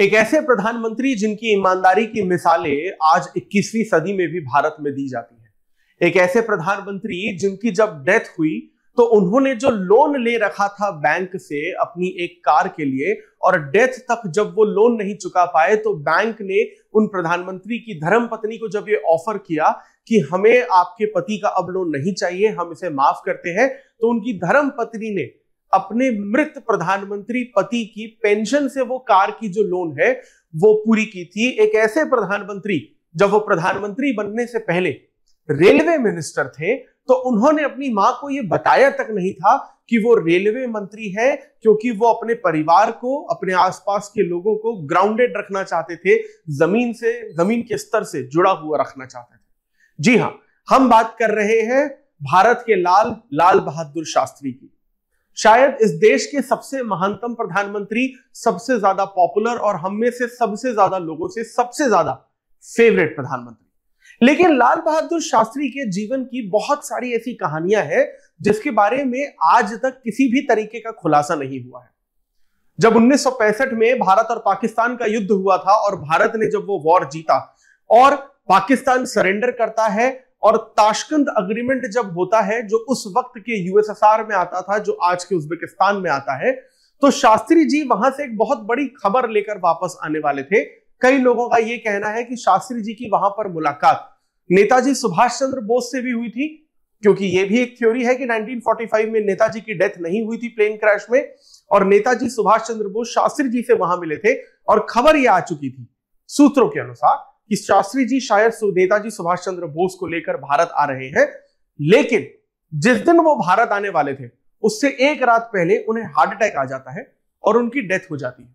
एक ऐसे प्रधानमंत्री जिनकी ईमानदारी की मिसालें आज 21वीं सदी में भी भारत में दी जाती हैं एक ऐसे प्रधानमंत्री जिनकी जब डेथ हुई तो उन्होंने जो लोन ले रखा था बैंक से अपनी एक कार के लिए और डेथ तक जब वो लोन नहीं चुका पाए तो बैंक ने उन प्रधानमंत्री की धर्म पत्नी को जब ये ऑफर किया कि हमें आपके पति का अब लोन नहीं चाहिए हम इसे माफ करते हैं तो उनकी धर्म पत्नी ने अपने मृत प्रधानमंत्री पति की पेंशन से वो कार की जो लोन है वो पूरी की थी एक ऐसे प्रधानमंत्री जब वो प्रधानमंत्री बनने से पहले रेलवे मिनिस्टर थे तो उन्होंने अपनी मां को यह बताया तक नहीं था कि वो रेलवे मंत्री है क्योंकि वो अपने परिवार को अपने आसपास के लोगों को ग्राउंडेड रखना चाहते थे जमीन से जमीन के स्तर से जुड़ा हुआ रखना चाहते थे जी हां हम बात कर रहे हैं भारत के लाल लाल बहादुर शास्त्री की शायद इस देश के सबसे महानतम प्रधानमंत्री सबसे ज्यादा पॉपुलर और हम में से सबसे ज्यादा लोगों से सबसे ज्यादा फेवरेट प्रधानमंत्री लेकिन लाल बहादुर शास्त्री के जीवन की बहुत सारी ऐसी कहानियां हैं जिसके बारे में आज तक किसी भी तरीके का खुलासा नहीं हुआ है जब उन्नीस में भारत और पाकिस्तान का युद्ध हुआ था और भारत ने जब वो वॉर जीता और पाकिस्तान सरेंडर करता है और ताशकंद अग्रीमेंट जब होता है जो उस वक्त के यूएसएसआर में आता था जो आज के उज्बेकिस्तान में आता है तो शास्त्री जी वहां से एक बहुत बड़ी खबर लेकर वापस आने वाले थे कई लोगों का यह कहना है कि शास्त्री जी की वहां पर मुलाकात नेताजी सुभाष चंद्र बोस से भी हुई थी क्योंकि यह भी एक थ्योरी है कि 1945 में नेताजी की डेथ नहीं हुई थी प्लेन क्रैश में और नेताजी सुभाष चंद्र बोस शास्त्री जी से वहां मिले थे और खबर यह आ चुकी थी सूत्रों के अनुसार कि शास्त्री जी शायद नेताजी सुभाष चंद्र बोस को लेकर भारत आ रहे हैं लेकिन जिस दिन वो भारत आने वाले थे उससे एक रात पहले उन्हें हार्ट अटैक आ जाता है और उनकी डेथ हो जाती है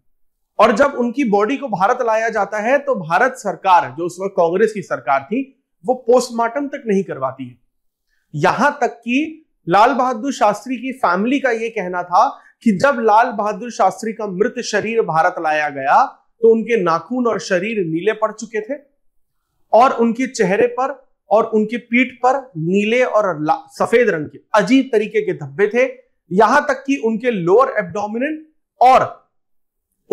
और जब उनकी बॉडी को भारत लाया जाता है तो भारत सरकार जो उस वक्त कांग्रेस की सरकार थी वो पोस्टमार्टम तक नहीं करवाती है यहां तक कि लाल बहादुर शास्त्री की फैमिली का यह कहना था कि जब लाल बहादुर शास्त्री का मृत शरीर भारत लाया गया तो उनके नाखून और शरीर नीले पड़ चुके थे और उनके चेहरे पर और उनके पीठ पर नीले और सफेद रंग के अजीब तरीके के धब्बे थे यहां तक कि उनके लोअर एब्डोमिनल और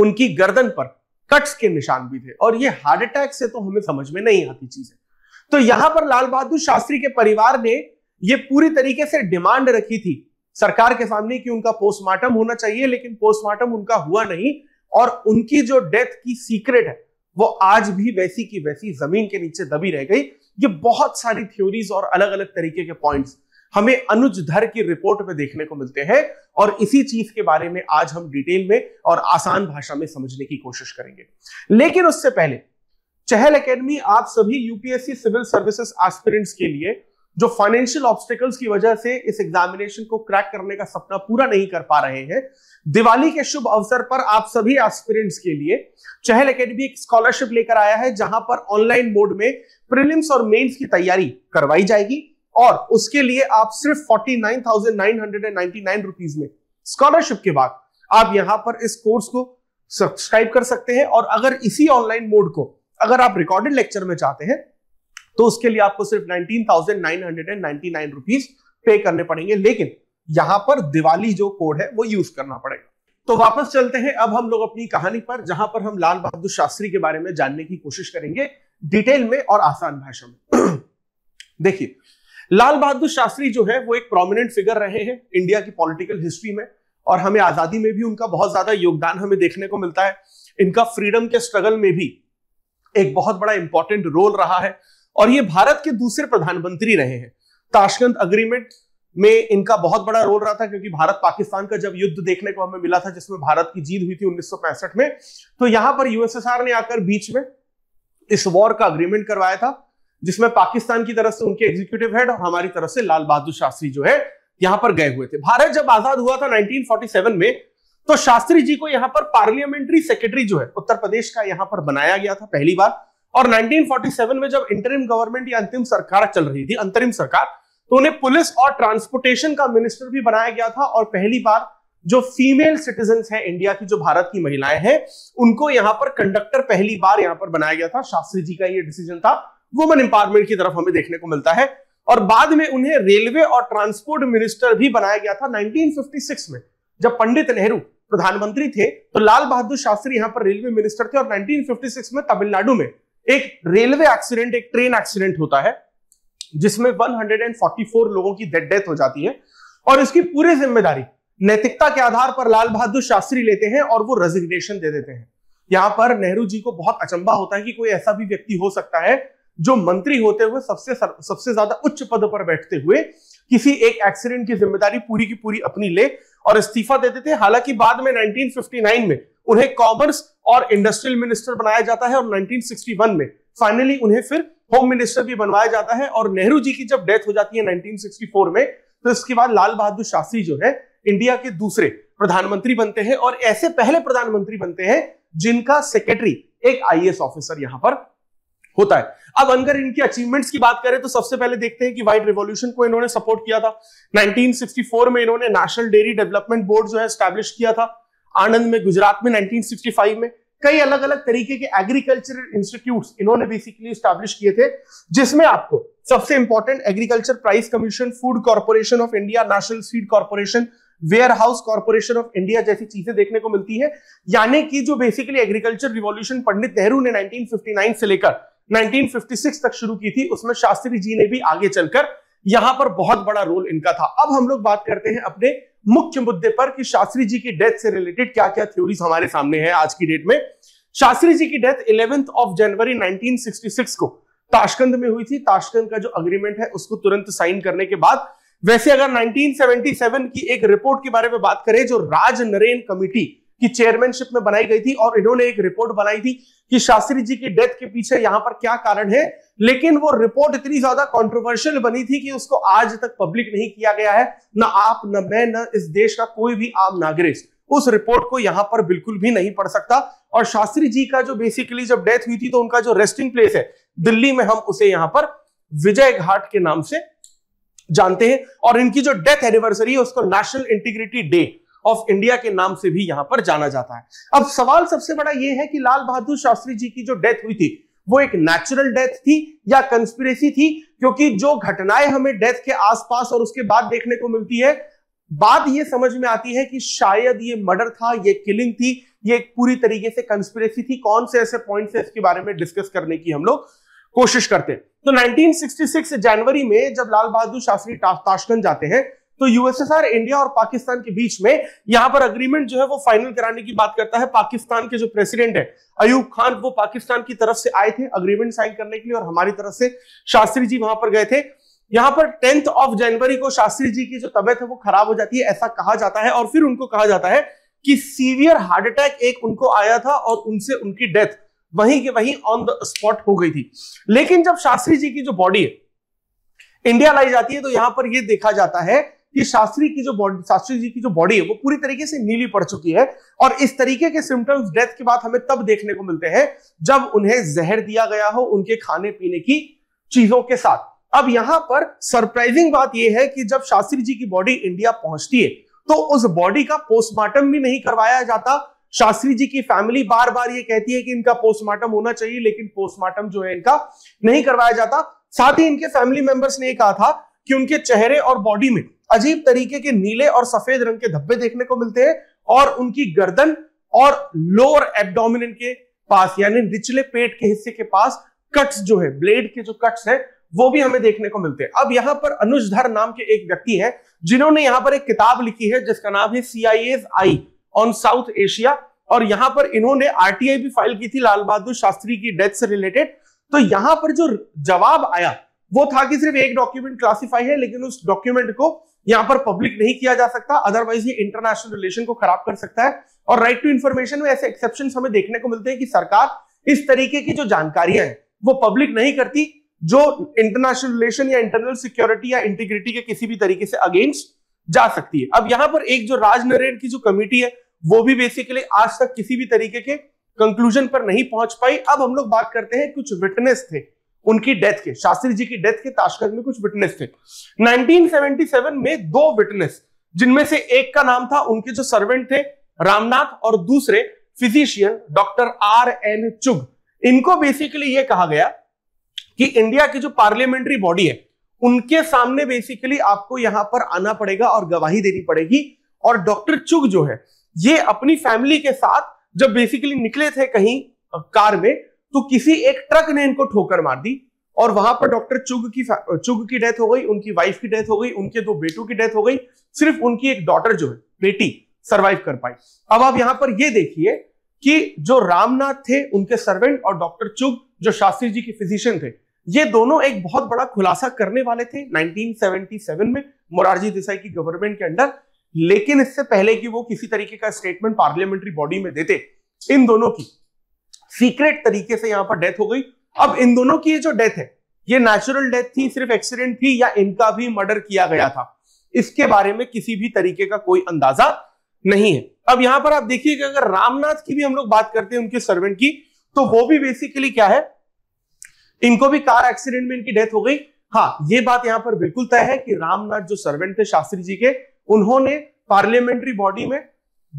उनकी गर्दन पर कट्स के निशान भी थे और ये हार्ट अटैक से तो हमें समझ में नहीं आती चीज है तो यहां पर लाल बहादुर शास्त्री के परिवार ने ये पूरी तरीके से डिमांड रखी थी सरकार के सामने कि उनका पोस्टमार्टम होना चाहिए लेकिन पोस्टमार्टम उनका हुआ नहीं और उनकी जो डेथ की सीक्रेट है वो आज भी वैसी की वैसी जमीन के नीचे दबी रह गई ये बहुत सारी थ्योरीज और अलग अलग तरीके के पॉइंट्स हमें अनुज धर की रिपोर्ट में देखने को मिलते हैं और इसी चीज के बारे में आज हम डिटेल में और आसान भाषा में समझने की कोशिश करेंगे लेकिन उससे पहले चहल एकेडमी आप सभी यूपीएससी सिविल सर्विसेज एस्पिरेंट्स के लिए जो फाइनेंशियल ऑब्स्टिकल्स की वजह से इस एग्जामिनेशन को क्रैक करने का सपना पूरा नहीं कर पा रहे हैं दिवाली के शुभ अवसर पर आप सभी एस्पिरेंट्स के लिए चहल अकेडमी एक स्कॉलरशिप लेकर आया है जहां पर ऑनलाइन मोड में प्रीलिम्स और मेंस की तैयारी करवाई जाएगी और उसके लिए आप सिर्फ forty nine thousand nine hundred and ninety nine rupees में स्कॉलरशिप के बाद आप यहां पर इस कोर्स को सब्सक्राइब कर सकते हैं और अगर इसी ऑनलाइन मोड को अगर आप रिकॉर्डेड लेक्चर में चाहते हैं तो उसके लिए आपको सिर्फ nineteen thousand nine hundred and ninety nine rupees pay करने पड़ेंगे लेकिन यहां पर दिवाली जो कोड है वो यूज करना पड़ेगा तो वापस चलते हैं अब हम लोग अपनी कहानी पर जहां पर हम लाल बहादुर शास्त्री के बारे में जानने की कोशिश करेंगे डिटेल में और आसान भाषा में देखिए लाल बहादुर शास्त्री जो है वो एक प्रोमिनेंट फिगर रहे हैं इंडिया की पॉलिटिकल हिस्ट्री में और हमें आजादी में भी उनका बहुत ज्यादा योगदान हमें देखने को मिलता है इनका फ्रीडम के स्ट्रगल में भी एक बहुत बड़ा इंपॉर्टेंट रोल रहा है और ये भारत के दूसरे प्रधानमंत्री रहे हैं ताशकंद अग्रीमेंट में इनका बहुत बड़ा रोल रहा था क्योंकि भारत पाकिस्तान का जब युद्ध देखने को हमें मिला था जिसमें भारत की जीत हुई थी उन्नीस में तो यहां पर यूएसएसआर ने आकर बीच में इस वॉर का अग्रीमेंट करवाया था जिसमें पाकिस्तान की तरफ से उनके एग्जीक्यूटिव हेड और हमारी तरफ से लाल बहादुर शास्त्री जो है यहां पर गए हुए थे भारत जब आजाद हुआ था 1947 में तो शास्त्री जी को यहां पर पार्लियामेंट्री सेक्रेटरी जो है उत्तर प्रदेश का यहां पर बनाया गया था पहली बार और 1947 में जब इंटरिम गवर्नमेंट या अंतिम सरकार चल रही थी अंतरिम सरकार तो उन्हें पुलिस और ट्रांसपोर्टेशन का मिनिस्टर भी बनाया गया था और पहली बार जो फीमेल सिटीजन है इंडिया की जो भारत की महिलाएं हैं उनको यहां पर कंडक्टर पहली बार यहां पर बनाया गया था शास्त्री जी का ये डिसीजन था वुमेन एम्पावरमेंट की तरफ हमें देखने को मिलता है और बाद में उन्हें रेलवे और ट्रांसपोर्ट मिनिस्टर भी बनाया गया था 1956 में जब पंडित नेहरू प्रधानमंत्री थे तो लाल बहादुर शास्त्री यहां पर रेलवे मिनिस्टर थे और 1956 में तमिलनाडु में एक रेलवे एक्सीडेंट एक ट्रेन एक्सीडेंट होता है जिसमें 144 लोगों की डेड डेथ हो जाती है और इसकी पूरी जिम्मेदारी नैतिकता के आधार पर लाल बहादुर शास्त्री लेते हैं और वो रेजिग्नेशन दे देते हैं यहां पर नेहरू जी को बहुत अचंबा होता है कि कोई ऐसा भी व्यक्ति हो सकता है जो मंत्री होते हुए सबसे सबसे ज्यादा उच्च पद पर बैठते हुए किसी एक एक्सीडेंट की जिम्मेदारी पूरी की पूरी अपनी ले और इस्तीफा दे देते हैं हालांकि बाद में 1959 में उन्हें कॉमर्स और इंडस्ट्रियल मिनिस्टर बनाया जाता है और 1961 में फाइनली उन्हें फिर होम मिनिस्टर भी बनवाया जाता है और नेहरू जी की जब डेथ हो जाती है 1964 में तो इसके बाद लाल बहादुर शास्त्री जो है इंडिया के दूसरे प्रधानमंत्री बनते हैं और ऐसे पहले प्रधानमंत्री बनते हैं जिनका सेक्रेटरी एक आईएएस ऑफिसर यहां पर होता है अब अगर इनकी अचीवमेंट्स की बात करें तो सबसे पहले देखते हैं कि व्हाइट रिवॉल्यूशन को इन्होंने सपोर्ट किया था 1964 में इन्होंने नेशनल डेयरी डेवलपमेंट बोर्ड जो है स्टैब्लिश किया था आनंद में गुजरात में 1965 में कई अलग अलग तरीके के एग्रीकल्चरल इंस्टीट्यूट इन्होंने बेसिकली स्टैब्लिश किए थे जिसमें आपको सबसे important agriculture price commission food corporation of India national seed corporation warehouse corporation of India जैसी चीजें देखने को मिलती है यानी कि जो basically agriculture revolution Pandit Nehru ने 1959 से लेकर 1956 तक शुरू की थी उसमें शास्त्री जी ने भी आगे चलकर यहां पर बहुत बड़ा रोल इनका था अब हम लोग बात करते हैं अपने मुख्य मुद्दे पर कि शास्त्री जी की डेथ से रिलेटेड क्या क्या थ्योरीज हमारे सामने है आज की डेट में शास्त्री जी की डेथ इलेवेंथ ऑफ जनवरी 1966 को ताशकंद में हुई थी ताशकंद का जो अग्रीमेंट है उसको तुरंत साइन करने के बाद वैसे अगर 1977 की एक रिपोर्ट के बारे में बात करें जो राज नरेन कमिटी की चेयरमैनशिप में बनाई गई थी और इन्होंने एक रिपोर्ट बनाई थी कि शास्त्री जी की डेथ के पीछे यहां पर क्या कारण है लेकिन वो रिपोर्ट इतनी ज्यादा कंट्रोवर्शियल बनी थी कि उसको आज तक पब्लिक नहीं किया गया है ना आप न मैं न इस देश का कोई भी आम नागरिक उस रिपोर्ट को यहां पर बिल्कुल भी नहीं पढ़ सकता और शास्त्री जी का जो बेसिकली जब डेथ हुई थी तो उनका जो रेस्टिंग प्लेस है दिल्ली में हम उसे यहां पर विजय घाट के नाम से जानते हैं और इनकी जो डेथ एनिवर्सरी है उसको national integrity day of India के नाम से भी यहां पर जाना जाता है अब सवाल सबसे बड़ा यह है कि लाल बहादुर शास्त्री जी की जो डेथ हुई थी वो एक नेचुरल डेथ थी या कंस्पिरेसी थी क्योंकि जो घटनाएं हमें डेथ के आसपास और उसके बाद देखने को मिलती है बात यह समझ में आती है कि शायद ये मर्डर था ये किलिंग थी ये एक पूरी तरीके से कंस्पिरेसी थी कौन से ऐसे पॉइंट है इसके बारे में डिस्कस करने की हम लोग कोशिश करते हैं तो 1966 जनवरी में जब लाल बहादुर शास्त्री ताशकंद जाते हैं तो यूएसएसआर इंडिया और पाकिस्तान के बीच में यहां पर अग्रीमेंट जो है वो फाइनल कराने की बात करता है पाकिस्तान के जो प्रेसिडेंट है अयूब खान वो पाकिस्तान की तरफ से आए थे अग्रीमेंट साइन करने के लिए और हमारी तरफ से शास्त्री जी वहां पर गए थे यहां पर टेंथ ऑफ जनवरी को शास्त्री जी की जो तबियत है वो खराब हो जाती है ऐसा कहा जाता है और फिर उनको कहा जाता है कि सीवियर हार्ट अटैक एक उनको आया था और उनसे उनकी डेथ वहीं के वहीं ऑन द स्पॉट हो गई थी लेकिन जब शास्त्री जी की जो बॉडी है इंडिया लाई जाती है तो यहां पर यह देखा जाता है कि शास्त्री की जो बॉडी शास्त्री जी की जो बॉडी है वो पूरी तरीके से नीली पड़ चुकी है और इस तरीके के सिम्टम्स डेथ के बाद हमें तब देखने को मिलते हैं जब उन्हें जहर दिया गया हो उनके खाने पीने की चीजों के साथ अब यहां पर सरप्राइजिंग बात यह है कि जब शास्त्री जी की बॉडी इंडिया पहुंचती है तो उस बॉडी का पोस्टमार्टम भी नहीं करवाया जाता शास्त्री जी की फैमिली बार बार ये कहती है कि इनका पोस्टमार्टम होना चाहिए लेकिन पोस्टमार्टम जो है इनका नहीं करवाया जाता साथ ही इनके फैमिली मेंबर्स ने कहा था कि उनके चेहरे और बॉडी में अजीब तरीके के नीले और सफेद रंग के धब्बे देखने को मिलते हैं और उनकी गर्दन और लोअर एब्डोमिन के पास यानी निचले पेट के हिस्से के पास कट्स जो है ब्लेड के जो कट्स है वो भी हमें देखने को मिलते हैं अब यहां पर अनुजधर नाम के एक व्यक्ति है जिन्होंने यहां पर एक किताब लिखी है जिसका नाम है C I S I on South Asia और यहां पर इन्होंने आरटीआई भी फाइल की थी लाल बहादुर शास्त्री की डेथ से रिलेटेड तो यहां पर जो जवाब आया वो था कि सिर्फ एक डॉक्यूमेंट क्लासिफाई है लेकिन उस डॉक्यूमेंट को यहां पर पब्लिक नहीं किया जा सकता अदरवाइज ये इंटरनेशनल रिलेशन को खराब कर सकता है और राइट टू इंफॉर्मेशन में ऐसे एक्सेप्शन हमें देखने को मिलते हैं कि सरकार इस तरीके की जो जानकारियां हैं वो पब्लिक नहीं करती जो इंटरनेशनल रिलेशन या इंटरनल सिक्योरिटी या इंटीग्रिटी के किसी भी तरीके से अगेंस्ट जा सकती है अब यहां पर एक जो राजनरेन की जो कमेटी है वो भी बेसिकली आज तक किसी भी तरीके के कंक्लूजन पर नहीं पहुंच पाई अब हम लोग बात करते हैं कुछ विटनेस थे उनकी डेथ के शास्त्री जी की डेथ के ताशकंद में कुछ विटनेस थे 1977 में दो विटनेस जिनमें से एक का नाम था उनके जो सर्वेंट थे रामनाथ और दूसरे फिजिशियन डॉक्टर आर एन चुग इनको बेसिकली ये कहा गया कि इंडिया की जो पार्लियामेंट्री बॉडी है उनके सामने बेसिकली आपको यहां पर आना पड़ेगा और गवाही देनी पड़ेगी और डॉक्टर चुग जो है ये अपनी फैमिली के साथ जब बेसिकली निकले थे कहीं कार में तो किसी एक ट्रक ने इनको ठोकर मार दी और वहां पर डॉक्टर चुग की चुग की डेथ हो गई उनकी वाइफ की डेथ हो गई उनके दो बेटों की डेथ हो गई सिर्फ उनकी एक डॉटर जो है बेटी सरवाइव कर पाई अब आप यहां पर यह देखिए कि जो रामनाथ थे उनके सर्वेंट और डॉक्टर चुग जो शास्त्री जी के फिजिशियन थे ये दोनों एक बहुत बड़ा खुलासा करने वाले थे 1977 में मोरारजी देसाई की गवर्नमेंट के अंडर लेकिन इससे पहले कि वो किसी तरीके का स्टेटमेंट पार्लियामेंट्री बॉडी में देते इन दोनों की सीक्रेट तरीके से यहां पर डेथ हो गई अब इन दोनों की जो डेथ है ये नेचुरल डेथ थी सिर्फ एक्सीडेंट थी या इनका भी मर्डर किया गया था इसके बारे में किसी भी तरीके का कोई अंदाजा नहीं है अब यहां पर आप देखिए कि अगर रामनाथ की भी हम लोग बात करते हैं उनके सर्वेंट की तो वो भी बेसिकली क्या है इनको भी कार एक्सीडेंट में इनकी डेथ हो गई हाँ ये बात यहां पर बिल्कुल तय है कि रामनाथ जो सर्वेंट थे शास्त्री जी के उन्होंने पार्लियामेंट्री बॉडी में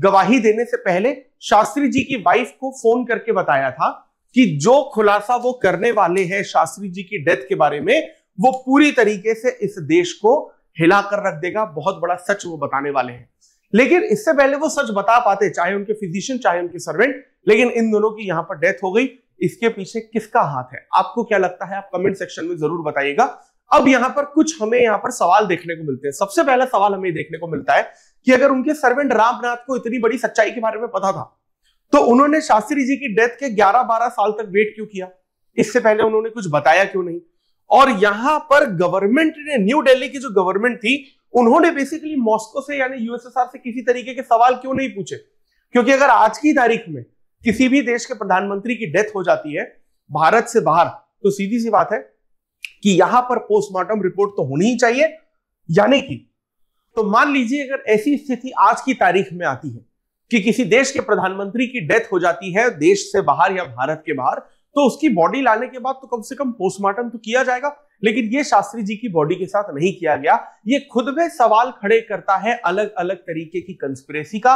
गवाही देने से पहले शास्त्री जी की वाइफ को फोन करके बताया था कि जो खुलासा वो करने वाले हैं शास्त्री जी की डेथ के बारे में वो पूरी तरीके से इस देश को हिलाकर रख देगा बहुत बड़ा सच वो बताने वाले हैं लेकिन इससे पहले वो सच बता पाते चाहे उनके फिजिशियन चाहे उनके सर्वेंट लेकिन इन दोनों की यहां पर डेथ हो गई इसके पीछे किसका हाथ है आपको क्या लगता है आप कमेंट सेक्शन में जरूर बताइएगा अब यहां पर कुछ हमें यहां पर सवाल देखने को मिलते हैं सबसे पहला सवाल हमें देखने को मिलता है कि अगर उनके सर्वेंट रामनाथ को इतनी बड़ी सच्चाई के बारे में पता था तो उन्होंने शास्त्री जी की डेथ के 11-12 साल तक वेट क्यों किया इससे पहले उन्होंने कुछ बताया क्यों नहीं और यहां पर गवर्नमेंट ने न्यू डेली की जो गवर्नमेंट थी उन्होंने बेसिकली मॉस्को से यानी यूएसएसआर से किसी तरीके के सवाल क्यों नहीं पूछे क्योंकि अगर आज की तारीख में किसी भी देश के प्रधानमंत्री की डेथ हो जाती है भारत से बाहर तो सीधी सी बात है कि यहां पर पोस्टमार्टम रिपोर्ट तो होनी ही चाहिए यानी कि तो मान लीजिए अगर ऐसी स्थिति आज की तारीख में आती है कि किसी देश के प्रधानमंत्री की डेथ हो जाती है देश से बाहर या भारत के बाहर तो उसकी बॉडी लाने के बाद तो कम से कम पोस्टमार्टम तो किया जाएगा लेकिन ये शास्त्री जी की बॉडी के साथ नहीं किया गया ये खुद में सवाल खड़े करता है अलग अलग तरीके की कंस्पिरेसी का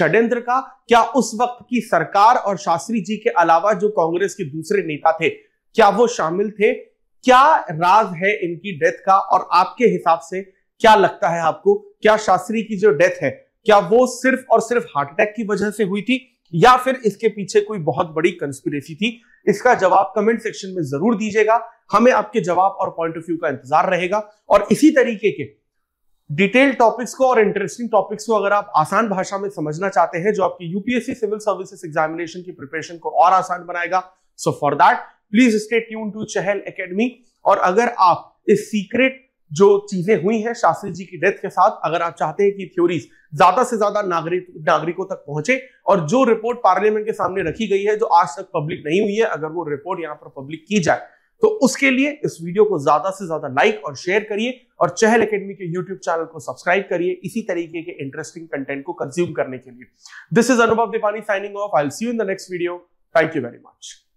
षड्यंत्र का क्या उस वक्त की सरकार और शास्त्री जी के अलावा जो कांग्रेस के दूसरे नेता थे क्या वो शामिल थे क्या राज है इनकी डेथ का और आपके हिसाब से क्या लगता है आपको क्या शास्त्री की जो डेथ है क्या वो सिर्फ और सिर्फ हार्ट अटैक की वजह से हुई थी या फिर इसके पीछे कोई बहुत बड़ी कंस्पिरेसी थी इसका जवाब कमेंट सेक्शन में जरूर दीजिएगा हमें आपके जवाब और पॉइंट ऑफ व्यू का इंतजार रहेगा और इसी तरीके के डिटेल टॉपिक्स को और इंटरेस्टिंग टॉपिक्स को अगर आप आसान भाषा में समझना चाहते हैं जो आपकी यूपीएससी सिविल सर्विसेज एग्जामिनेशन की प्रिपरेशन को और आसान बनाएगा so for that please stay tune to Chahal academy और अगर आप इस सीक्रेट जो चीजें हुई हैं शास्त्री जी की डेथ के साथ अगर आप चाहते हैं कि थ्योरीज ज्यादा से ज्यादा नागरिक नागरिकों तक पहुंचे और जो रिपोर्ट पार्लियामेंट के सामने रखी गई है जो आज तक पब्लिक नहीं हुई है अगर वो रिपोर्ट यहाँ पर पब्लिक की जाए तो उसके लिए इस वीडियो को ज्यादा से ज्यादा लाइक और शेयर करिए और चहल एकेडमी के यूट्यूब चैनल को सब्सक्राइब करिए इसी तरीके के इंटरेस्टिंग कंटेंट को कंज्यूम करने के लिए this is Anubhav Dipani signing off I see you in the next video thank you very much